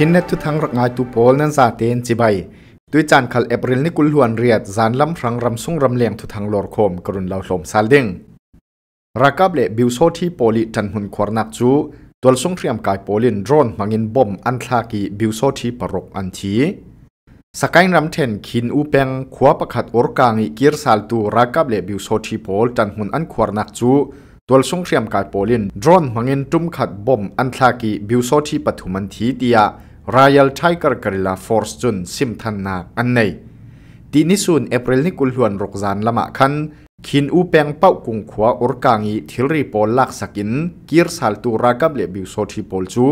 ชินเนทุทั้งรักงายตูโพลนั้นซาเตนจิใบด้วยจานคัลเอปริลนิกุลหวนเรียดจานล้ำรังรำซุ่งรำเลียงทุทั้งหลอดคมกรุณเลาสมซาเด้งรักับเลบิวโซที่โปลิจันหุนควรนักจู ตัวส่งเตรียมกายโปลินโดรนมังินบอมอันทากีบิวโซที่ปรกอันทีสกายรำเทนคินอูเปงขวาประคัดอุรกางีกีร์ซาลตูรักับเลบิวโซที่โพลจันหุนอันควรนักจูตัวส่งเตรียมกายโปลินโดรนมังินจุ่มขัดบอมอันทากีบิวโซที่ปฐุมันทีเตีย Royal Tiger k a ร i l าฟอร์สจุนซิมทันนาอันในตีนิสุนเอปริลนิกุลหวนรกจานละมะคันคินอูเปงเป้ากุงขวาอุรกางีทิลรีปอลลักสกิน กีร์สัลตูรากับเลบิวโซทีปอลจู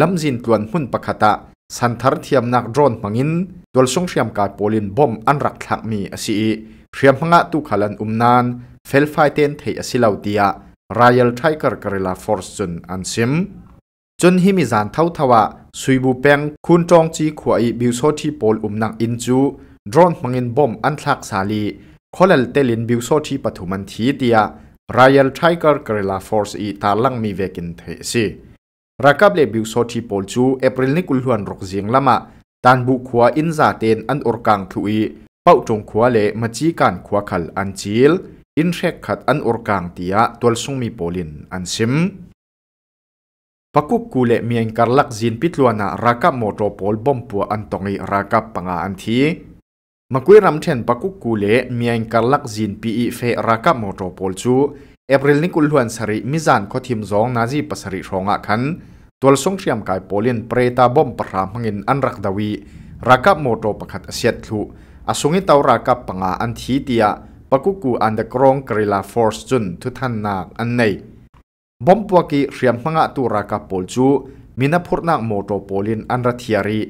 ลำจินตวนหุ่นปะคตะ สันทารเทียมนักโดรนมังินตัวส่งเสียมกาโปลินบอมอันรักทักมีอสีเทียมหงะตุขลันอุมนานเฟลไฟเตนเทอสิลาวเตียรายลไทเกอร์กริลาฟอร์สจุนอันซิมจนหิมิจานเท่าทว่าสุยบูเปงคุณจองจีขวายบิวโซที่โปลอุมนังอินจูดรอนมังอินบอมอันทักสาลีคอลเลเตลินบิวโซที่ปฐุมันทีเดียรายลไทเกอร์กริลาฟอร์สอีตาลังมีเวกินเทซีรักับเลบิวโซที่โปลจูเอปริลนิกุลฮวนรกเิียงละมาตันบุขวาอินซาเตนอันอรกังทุยเป้าจงขวาเลมาจีการขวาขลอันจิลอินเชกขัดอันอรกังเตียตัวซุงมีโปลินอันซิมปักกุกูเลมีอิงการลักจินพิทลวนารากับมอโตโพลบอมปัวอันตงอิรากับปังอาอันทีมักวิรัมเ่นปักกุกูเลมีอิงการลักจินปีเฟรากับมอโตโพลจู เอปริลนิกุลฮวนสริมิจันคอทิมองนาจีปสริรองักันตัวส่งเสียมกายโพลินเปรตาบอมปรามเงินอันรักดาวีรากับมอโตประคดเสียทุอสุงิตารากับปังอาอันทีเตียปักกุกูอันเดกรองกริลาฟอร์สจุนทุทันนาอันในบอมปวกีเรียมมังะตูรากาปอลจูมินาพุรนักมอโตโพลินอันรัทยารี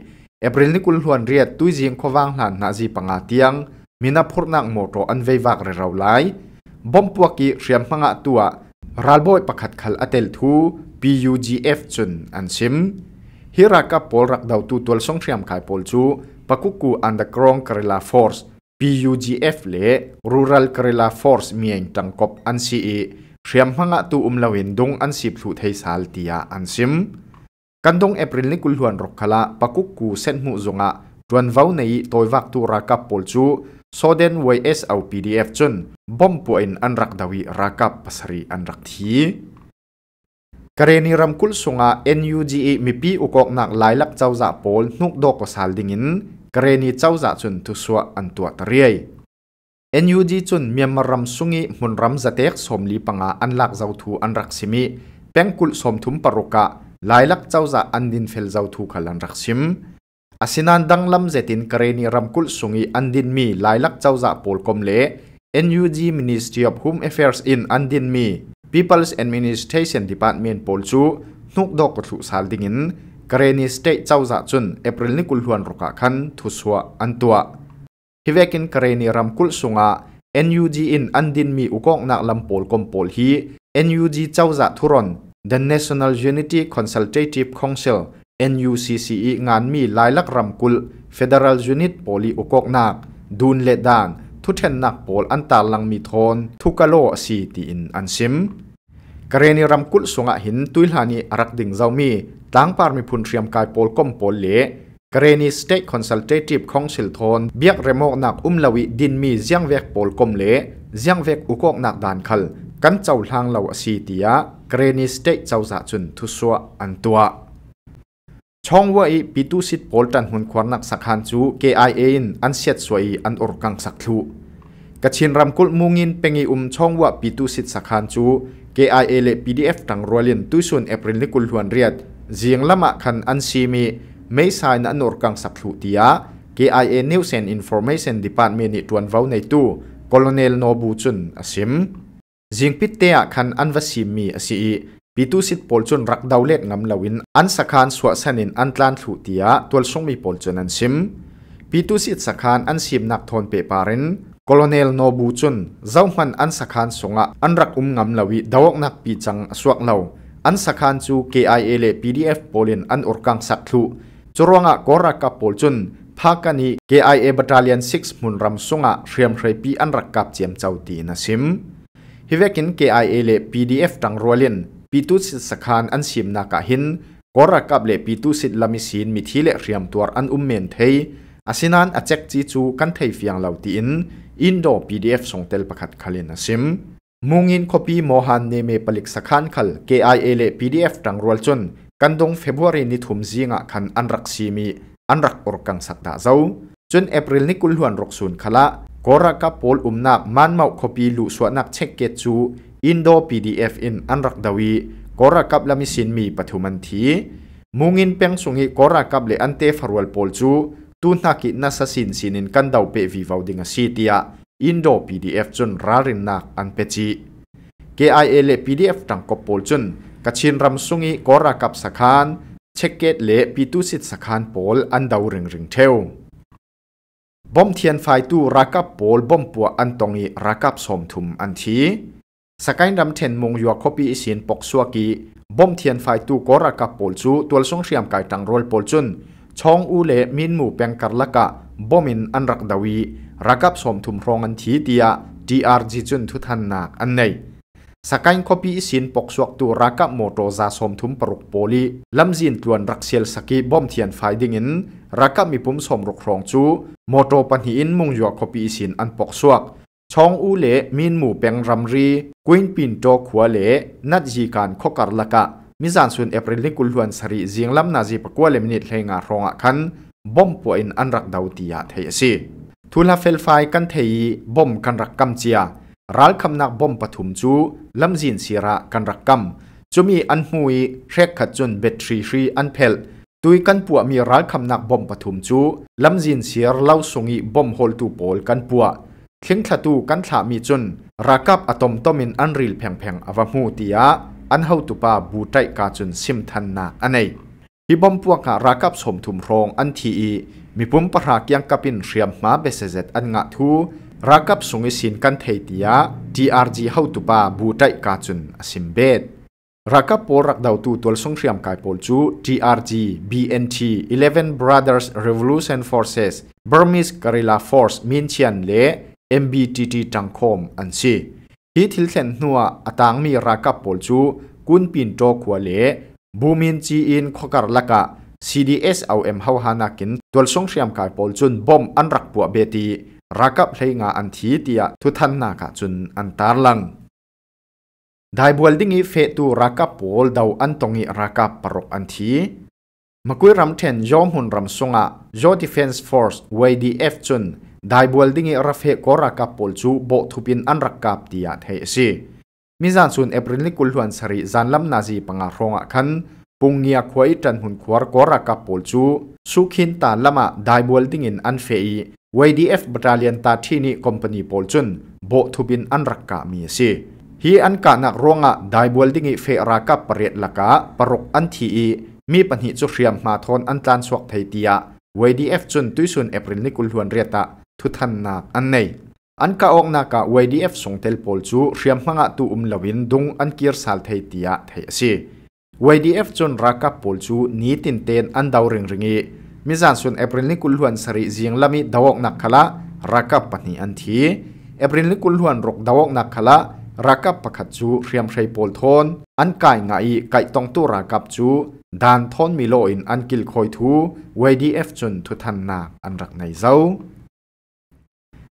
เอปริลนิกุลฮวนเรียดตุยจิงควังหลานนาจีปังอาเตียงมินาพุรนักมอโตอันเววักเรราไลบอมปวกีเรียมมังะตัวรัลบอยประคัดขัลอเตลทู PUGF จุนอันซิมฮิรากาปอลรักดาวตูตัวส่งเรียมขายปอลจูปะกุกูอันดกรองเคริลาฟอร์ส PUGF เล่รูรัลเครล a f o r c สมีเยงตังกบอันซีเอ hriam hmanga tu umloin dong an sip thu thei sal tia an sim kandong april ni kulhuan rokkhala pakuk ku sen mu zonga tuan vau nei toiwak tu rakap pol chu soden ys au pdf chun bom pu in an rak dawi rakap pasari an rak thi kareni ramkul sunga nuga e mipi ukok nak lailak chawza pol nuk do ko sal dingin kareni chawza chun tu suwa an tuat riai NUD จุนมียมรำมสุงีมุนรำมจัตเอกสมลีปังอาอันลักเจ้าทูอันรักซิมีเป็งกุลสมทุมปรุกะหลายลักเจ้าจะอันดินเฟลเจ้าทูขลันรักซิมอาศินันดังลำเจตินกรณีรำกุลสุงีอันดินมีหลายลักเจ้าจะปอลกมเล NUG Ministry of Home Affairs in อันดินมี People's Administration Department ปอลจูนุกดอกถุสาลดิงินกรณีสเตทเจ้าจะจุนเอปริลนิกุลฮวนรุกะคันทุสวะอันตัวฮิเวกินกรณีรัมกุลสุงะ NUG in อันดินมีอุกงนักลำโพลกมโพลฮี NUG เจ้าจัทุรน The National Unity Consultative Council NUCCE งานมีหลายลักรำกุล Federal Unit โพลีอุกงนักดูนเลดาน ทุเทนนักโพลอันตาลังมีทนทุกโลซีตีอินอันซิมกรณีรำคุลสุงะหินตุยหานีรักดิ่งเจ้ามีตั้งปารมีพุนเตรียมกายโพลกมโพลเลกรณีสเต็กคอนซัลเทตีฟของสิลทอนเบียกเรโมนักอุ้มลวิดินมีเซียงเวกปอลกมเละเซียงเวกอุกอกนักดานคัลกันเจ้าทางเหล่าสีเตียกรณีสเต็กเจ้าจะจุนทุสวอันตัวช่องว่าอีปิตุสิตปอลตันหุนควรนักสักหันจู KIA อินอันเสียดสวยอันอรกังสักทูกชินรำกุลมุงินเป็งอุมช่องว่าปิตุสิตสักหันจู KIA เล PDF ตั้งรัวเลียนตุส่วนเอปริลนิกุลหวนเรียดเจียงละมะคันอันซีมี mấy sai nã nổ căng sập thủ tia KIA News and Information Department ni tuan vau nei tu Colonel Nobu chun asim jingpit te a khan anvasi mi asi pitu sit pol chun rak daulet ngam lawin an sakhan swa sanin an tlan thủ tia tol song mi pol chun an sim pitu sit sakhan an sim nak thon pe parin Colonel Nobu chun zau hman an sakhan songa an rắc um ngam lawi dawok nak pi chang aswak lo an sakhan chú KIA le PDF polin an orkang sak thủ จุรวงะกอรักกับปลจุนพากันฮี KIA บ a t t a l i o n 6มุนรำสุงะเรียมเรปีอันรักกับเจียมเจ้าตีนะซิมฮิเวกิน KIA เล PDF ตังรัวเลียนปีตุสิสคานอันซิมนากะหินกอรักกับเลปีตุสิลามิซินมิทีเลเรียมตัวอันอุมเมนเทยอาศินันอาเจกจีจูกันเทยฟียงเหล่าตีนอินโด PDF ส่งเตลประคัดคาเลนะซิมมุงอินคอปีโมฮันเนเมปลิกสคานคัล KIA เล PDF ตังรัวจุนกันดงเฟบรุรีนี่ถุมจีงะคันอันรักซีมีอันรักอรกังสักดาเจ้าจนเอปริลนิกุลหวนรกศูนยขละกอรักกับโพลอุมนับมันเมาคบีลุสวนักเช็คเกจูอินโดพีดีเอฟอินอันรักดาวีกอรักกับลามิสินมีปฐุมันทีมุงินเปียงสุงิกอรักกับเลอันเตฟารวลโพลจูตูนักกินนัสสินสินินกันดาวเปวีวาวดิงสีเตียอินโดพีดีเอฟจนรารินนักอันเปจี k ไอเอลพีีดเอฟตังกบโพลจนกชินรำสุงีกอรากับสักานเช็คเกตเละปีตุสิตสักานโปลอันดาวริงริงเทวบอมเทียนไฟตู้รักับโปลบอมปัวอันตองอีรักับสมทุมอันทีสกายรำเทนมงยัวคบีอิสินปกสวกีบอมเทียนไฟตู้กอรากับโปลจูตัวสงเสียมกายตังรอลโปลจุนชองอูเลมินหมู่เปียงกัลละกะบอมินอันรักดาวีรักับสมทุมรองอันทีเดียดีอาร์จจุนทุทันนาอันในสกายคอปีสินปกสวกตัวรักกับโมโตซาสมทุมปรุกโปลีลำจินตวนรักเซลสกีบอมเทียนไฟดิงินรักกับมีปุ่มสมรุกรองจูโมโตปันหินมุงยักคอปีสินอันปกสวกช่องอูเลมีนหมู่เปงรัมรีกุ้นปินโตขัวเลนัดจีการคอกรลลกะมิจานส่วนเอปริลิกุลวนสรีจสีงลำนาจีปกัวเลมินิตเฮงารองกคันบอมป่วยอันรักดาวตียาเทียซีทุลาเฟลไฟกันเทียบอมกันรักกัมเจียรัลคำนักบอมปฐุมจูลำจินศิระกันรักกำจะมีอันหุยเช็คขจุนเบทรีทรีอันเพลตุยกันปัวมีรัลคำนักบอมปฐุมจูลำจินเสียรเล่าสงีบอมโฮลตูโปลกันปัวทิ้งขตูกันถามีจุนรักับอะตอมตอมินอันริลแผงแผงอวมูติยาอันเฮาตุปาบูไตกาจุนซิมทันนาอันไอฮิบอมปัวกะรักับสมถุมโรงอันทีอีมีปุ่มปรากยังกับปินเสียมมาเบเซเซจอันงะทู rakap sungi sin kan thaitia trg how tu ba butai ka chun asimbet rakap porak dau tu o n g h r i a m o r g bnt 11 brothers revolution forces burmese u e r i l l a force minchian le mbt t tangkhom ansi hi thil thlen nuwa atang mi rakap polchu kun pin t h e i chi i o k a r l cds o m hawhana kin tol s o n g h i a m kai polchun b o m an r a k p u t rakap hlei nga an thi tia thu than na ka chun an tar lang dai bual dingi fe tu rakap pol dau an rakap parok an thi makui ram then jom hun ram sunga jo defense force ydf chun dai bual dingi ra fe ko rakap pol chu bo thupin an rakap tia thei si mizan chun april ni kul sari zanlam na ji panga ronga khan pungia khwai tan hun khwar ko rakap pol chu sukhin ta lama dai bual dingin an fei วี YDF บัตรเลียนตาที่นี่คอมพานีปอลจุนโบทุบินอันรักกามีสิ ฮีอันกานักรงะได้บวลดิ้งเฟรากับเปรียลักะ ปรกอันทีมีปัญหาจุเรียมมาทอนอันจานสวกไทยตียเอฟจุนตุยสุนเอปริลนิกุลฮวนเรียตะทุทันนาอันนอันกาออกนากีเอฟส่งเทลปอลจูเรียมมังะตูอุมลวินดุงอันกีร์ซาลไทยตียไทยสิวีดเอฟจุนรักกับปอลจูนีตินเตนอันดาวเริงริงีมิจานส่วนเอปริลนี่กุลหวนสริเจียงลามิดาวกนักขละรักับปนีอันทีเอปริลนี่กุลหวนรกดาวกนักขละรักับประคัจูเรียมชัยโพลทนอันกายงไก่ตองตัวรักับจูดานทนมิโลอินอันกิลคอยทูวดีเอฟจนทุทันนาอันรักในเจ้า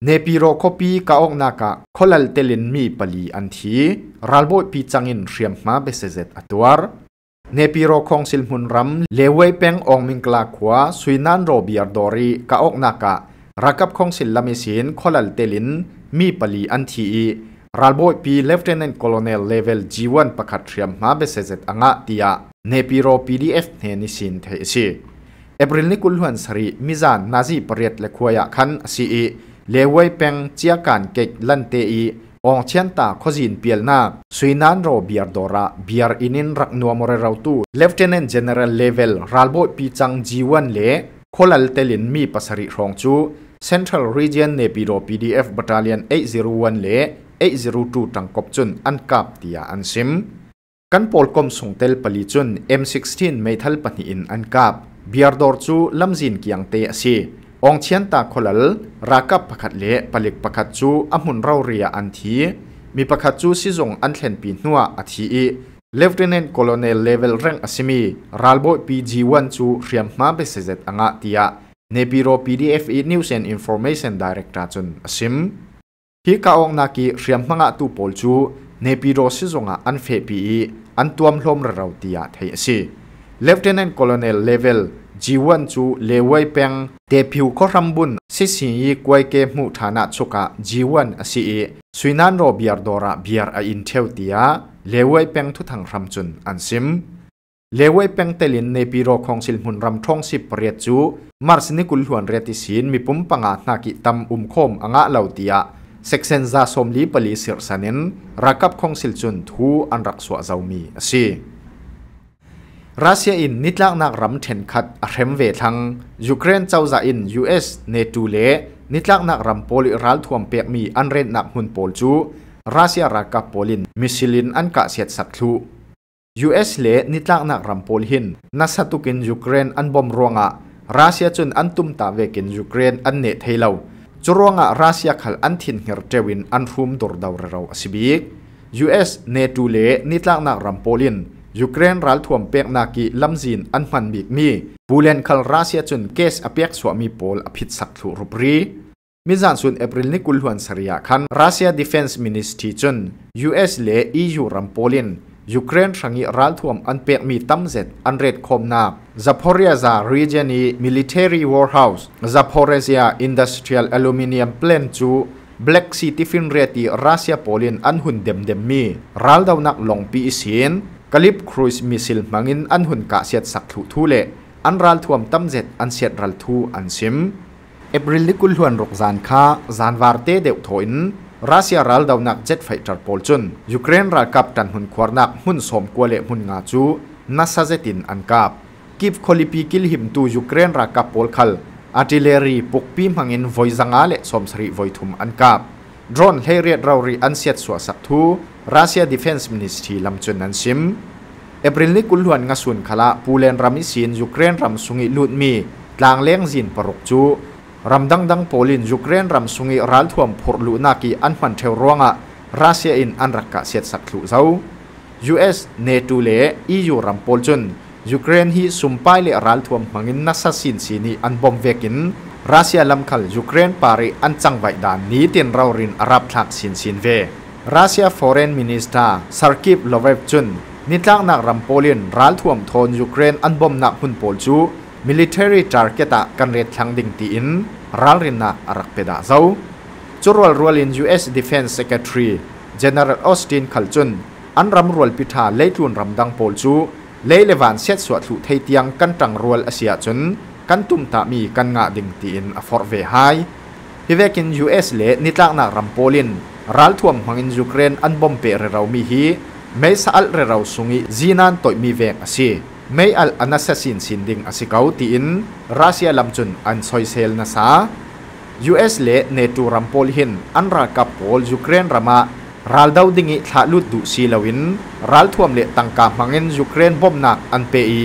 เนปิโรคปีกาอกนากะคอลเลเตลินมีปลีอันทีรัลโบปีจังอินเรียมมาเบเซเซตอตัวร์เนปิโรคงสิลมุนรัมเลเวเป็งองมิงกลาขวาสุยนันโรบิียร์ดอรีกะอกนากะรักับคงสิลลามิสินคอลัลเตลิน มีปลีอันทีรัลโบยปีเลฟเทนน์โคโลเนลเลเวลจีวันประคัดเทียมมาเบเซเซตอ่างตียเนปิโรปีดีเอฟเนนิสินเทซีเอบริลนิกุลฮวนสรีมิจานนาซีเปรียดเลควายะคันซีเลเวเป็งเจียการเกกลันเตีองเชียนตาขจินเปียลนาสุยนันโรเบียร์ดอระเบียร์อินินรักนัวมเรราตูเลฟเทนเนนเจเนอเรลเลเวลรัลโบปีจังจีวันเลโคลัลเตลินมีปัสริรองจู็นทรัลรีเจียนเนปิโร PDF b a ร t เ l ียน801เล802ตังกบจุนอันกับตียอันซิม กันปอลกอมส่งเตลปลีจุน M16 ไม่ทัลปนิอินอันกับเบียร์ดอร์จูลำจินกียงเตะซีองเชียนตาคลลรากับประคัดเละปลิกประคัดจูอมุนเราเรียอันทีมีประคัดจูซิจงอันเทนปีนัวอธิอี Lieutenant Colonel Level Rank Asimi Ralbo PG1 chu riam ma be sezet anga tia Nebiro PDF e News and Information Director chun asim hi ka ong na ki riam manga tu pol chu Nebiro sizonga an fe PE an tuam hlom ra rau tia thei asi Lieutenant Colonel Level จีวันจูเลวัยเปียงเตผิวก็รำบุญสิสิยีกวยเกมุฐานะชกะจีวันิเีสุนันโรเบียร์ดอระเบียร์อินเทวตอยเลวัยเปียงทุทังรำจุนอันซิมเลวัยเปียงเตลินในปีโรของสิลมุนรำท่องสิบเรียจูมาร์สนิกุลหวนเรติสินมีปุ่มปังอาณนากิตำอุมคมอ่างะเหล่าตียเซ็กเซนซาสมลีปลีเสียสนินรักับของสิลจุนทูอันรักสวะเจ้ามีสี Russia in nitlak nak ram then khat a rem ve thang Ukraine chawza in US NATO le nitlak nak ram poli ral thuam pek mi an ren nak hun pol chu Russia ra ka polin misilin an ka siat sak thu US le nitlak nak ram pol hin nasatukin Ukraine an bom ronga Russia chun an tum ta vekin Ukraine an ne theilo churonga Russia khal an thin her tewin an hum dor daw ra raw asibik US NATO le nitlak nak ram polin ยูเครนรัลถ่วมเปียกนากีลำจีนอันมันบีกมีบูเลนคัลรัสเซียจนเกสอเปียกสวมีโปลอภิษสักถุรุปรี มิจานสุนเอปริลนิกุลหวนสริยาคันรัสเซียดิฟเอนซ์มินิสทีจนยูเอสเลอียูรัมโปลินยูเครนชังอีรัลถ่วมอันเปียกมีตั้มเซตอันเรดคมนาซาโพเรียซาเรเจนีมิลิเทอรี่วอร์เฮาส์ซาโพเรเซียอินดัสเทรียลอลูมิเนียมเพลนจู Black City Finreti Russia Polin an hun dem dem mi ral daw nak long pi sin Kalip Cruise Missile mangin an hun ka siat sak thu thu le an ral thuam tam zet an siat ral thu an sim April likul huan rok zan kha zan war te deu thoin Russia ral dau nak jet fighter pol chun Ukraine ral kap tan hun khwar nak hun som kwa le hun nga chu NASA zetin an kap kip kholipi kil him tu Ukraine ra kap pol khal artillery pukpi mangin voizanga le somsri voithum an kap โดรนเฮเรียดเรารีอันเซียตสวสักทูรัสเซียดิเฟนซ์มินิสทีลำจนนันซิมเอปริลนิกุลหวนงสุนขละปูเลนรามิสินยูเครนรำสุงิลุดมีกลางเลี้ยงจินปรกจูรำดังดังโปลินยูเครนรำสุงิรัลทวมพดลุนากีอันมันเทวรวงะรัสเซียอินอันรักกะเสียตสักลูเซายูเนตูเลอียูรำโปลจนยูเครนฮีสุมไปเลรัลทวมมังินนัสซินซีนีอันบอมเวกินรัสเซียลำขลยูเครนปารีอันจังไวดานนี้ตินเรารินอารับทักสินสินเวรัสเซียฟอร์เรนมินิสเตอร์ซาร์กิฟลอเวฟจุนนิตางนักรัมโปลินรัลทวมทอนยูเครนอันบอมนักหุนโปลจูมิลิเทอรี่จาร์เกตะกันเรียทังดิงตีอินรัลรินนักอรักเปดาเจ้าจุรวลรัวอินยูเอสดิเฟนส์เซกเตอรีเจเนอเรลออสตินขลจุนอันรัมรัวลปิธาเลยทุนรัมดังโปลจูเลยเลวันเซตสวัสุเทียงกันจังรัลอาเซียจุน kan tum ta mi kan nga ding ti in a for ve hai hi vekin US le nitlak na rampolin ral thuam hangin Ukraine an bom pe re rau mi hi mei sa al re rau sungi zinan toy mi veng asi mei al an sinding sin tiin asi kau Russia lam an soy sel na sa US le netu rampol hin an ra kap pol Ukraine rama ral dau dingi thla lut du si ral thuam le tangka mangin Ukraine bom na an pei i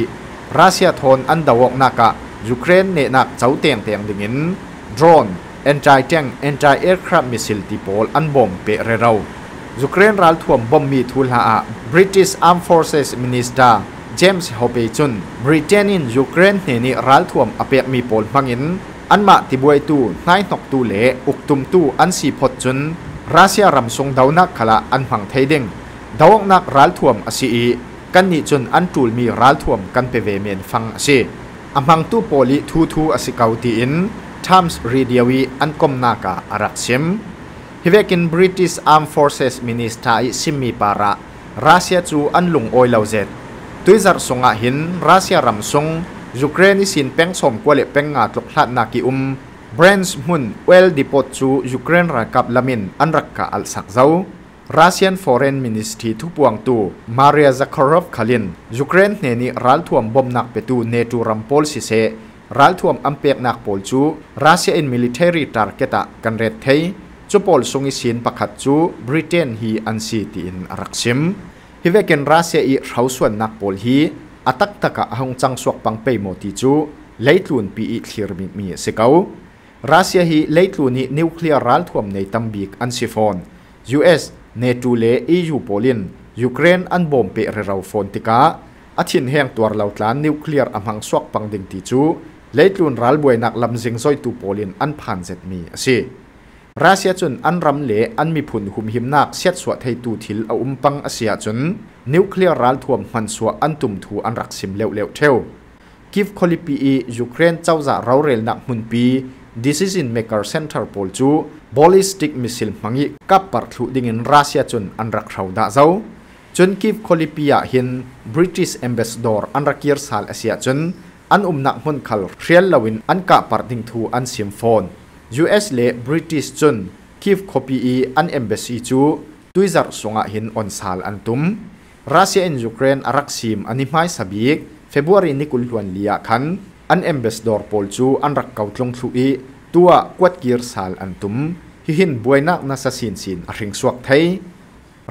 Russia thon an dawok naka ยูเครนเนี่ยนักเจ้าเตียงเตียงดึงินโดรนเอนจายเตียงเอนจายแอร์คราฟมิสิลติโพลอันบอมเปเรเรายูเครนรัลท่วมบอมมีทุลหาบริติชอาร์มฟอร์เซสมินิสต์เจมส์ฮอปเปจุนบริเตนินยูเครนเนี่ยนี่รัลท่วมอเปียมีโพลมังินอันมาติบวยตูนายนกตูเลอุกตุมตูอันสีพดจุนรัสเซียรำทรงดาวนักขละอันพังไทยดิงดาวนักรัลท่วมอสีกันนี่จนอันจูลมีรัลท่วมกันเปเวเมนฟังสีอมังตูโปลิทูทูอสิกาวตีอินทามส์รีเดียวีอันกอมนากาอารัตซิมฮิเวกินบริติชอาร์มฟอร์เซสมินิสทาอิซิมมีปาระรัสเซียจูอันลุงโอยเลาเซตตุยจัดสงอาหินรัสเซียรัมซงยูเครนีิสินเป็งสมกวเลเป็งงาตลกลัดนากิอุมเบรนส์มุนเวลดิปอตจูยูเครนรักับลามินอันรักกาอัลสักเจ้า Russian Foreign Ministry ทุกปวงตู่ Maria Zakharov Kalin ยูเครนเนนี้รัลท่วมบมหนักไปตู่เนตูรัมโปลสิเซรัลท่วมอัมเปยกหนักโปลจู Russian Military Target กันเรดไทยจุปอลสงอิสินปะคัดจู่ Britain ฮีอันซีตีนรักซิมฮิเวกันรัสเซียอีราสวนนักโปลฮีอัตักตะกะหงจังสวกปังไปโมติจูไลทูนปีอีคลีรมีมีสิการัสเซียฮีไลทูนีนิวเคลียร์รัลทวมในตบีกอันซิฟอน US เนตูเลอียูโปลินยูเครนอันบอมเปเรเราฟอนติกาอาทินแห่งตัวเราทลานนิวเคลียร์อำหังสวกปังดิงติจูเลยตุนรัลบวยนักลำซิงซอยตูโปลินอันผ่านเซ็มีสิรัสเซียจุนอันรำเละอันมีผลหุมหิมนักเซียดสวดไทยตูทิลอาอุมปังอาเซียจุนนิวเคลียร์รัลทวมมันสวดอันตุ่มถูอันรักสิมเลวเลวเทวกิฟคอลิปีอียูเครนเจ้าจะเราเรลนักมุนปี decision maker center pol chu ballistic missile mangi kap par thu ding in russia chun anrak thau da zau chun kip kholipia hin british ambassador anrakir sal asia chun an umnak hmun khal hrial lawin an ka par ding thu an sim phone us le british chun kip khopi e an embassy chu tuizar songa hin on sal an tum russia and ukraine arak sim ani mai sabik february nikul luan lia khan an ambassador pol chu an rak kau tlong thu i tua kwat kir sal an tum hi hin buainak na sa sin sin a hring suak thei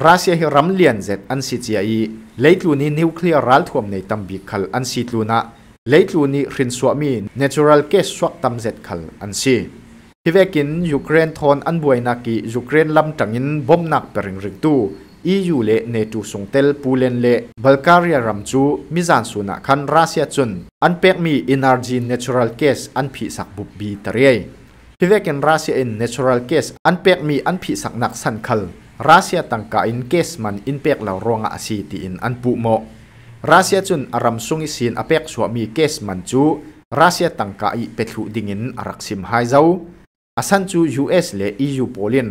Russia hi ram lian zet an si chia i leitlu ni nuclear ral thuam nei tam bi khal an si tluna leitlu ni hrin suak mi natural gas suak tam zet khal an si hi vekin Ukraine thon an buaina ki Ukraine lam tangin bom nak pering ring tu EU เลเนตูสงเตลปูเลนเลบัลการียรัมจูมิจานสุนัขันรัสเซียจุนอันเป็กมี Energy Natural Case อันผิสักบุบบีตรียพิเวกินรัสเซียอิน Natural Case อันเป็กมีอันผิสักนักสันคัลรัสเซียตังกาอินเคสมันอินเป็กเหล่ารองอาซีตีอินอันปุโมรัสเซียจุนอารัมซุงอิสินอเป็กสวมีเคสมันจูรัสเซียตังกาอิเปทุดิงินอารักซิมไฮเจ้าอาสันจู US เล EU โปเลน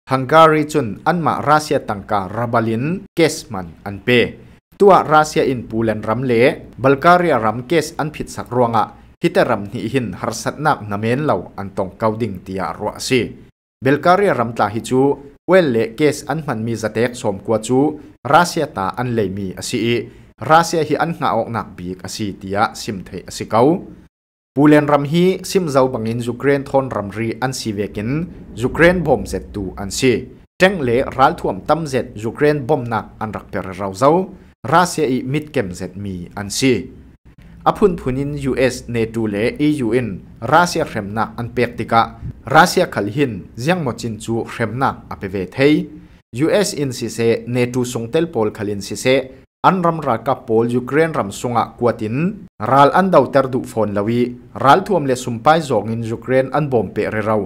Hungary chun an ma Russia tangka rabalin case man anpe tua Russia in Poland ram le Bulgaria ram case an phit sak ruanga hita ram ni hin harsatnak namen lau an tong kauding tia ruwa si Bulgaria ram ta hi chu wel le case an man mi zatek som kwa chu Russia ta an lay mi asi Russia hi an nga ok nak bik asi tia sim thei asi kau ปูเลนรัมฮีซิมเจ้าบังอินยูเครนทอนรัมรีอันซีเวกินยูเครนบอมเซตูอันซีเจงเละรัลท่วมตั้มเซตยูเครนบอมหนักอันรักเปรเราเจ้ารัสเซียอีมิดเกมเซตมีอันซีอพุนพุนินยูเอสเนตูเลอยูเอ็นรัสเซียเข้มหนักอันเปียกติกะรัสเซียขลหินยัียงมจินจูเข้มหนักอเปเวทเฮยูเอสอินซีเซเนตูสงเตลโปลขลินซีเซ an ram ra ka pol Ukraine ram sunga kuatin ral an dau ter du phone lawi ral thuam le sumpai zong in Ukraine an bom pe re rau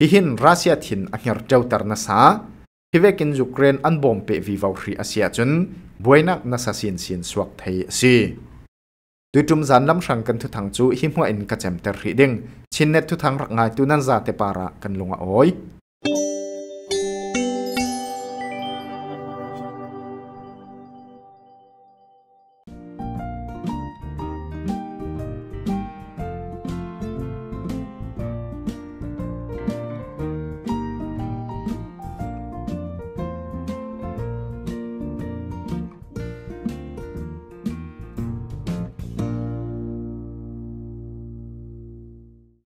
hi hin Russia thin a ngher teu tar na sa hi vekin Ukraine an bom pe vi vau hri asia chun buainak na sa sin sin swak thei si tui tum zan lam sang kan thu thang chu hi mwa in ka chem ter hri ding chin net thu thang rak ngai tu nan za te para kan lunga oi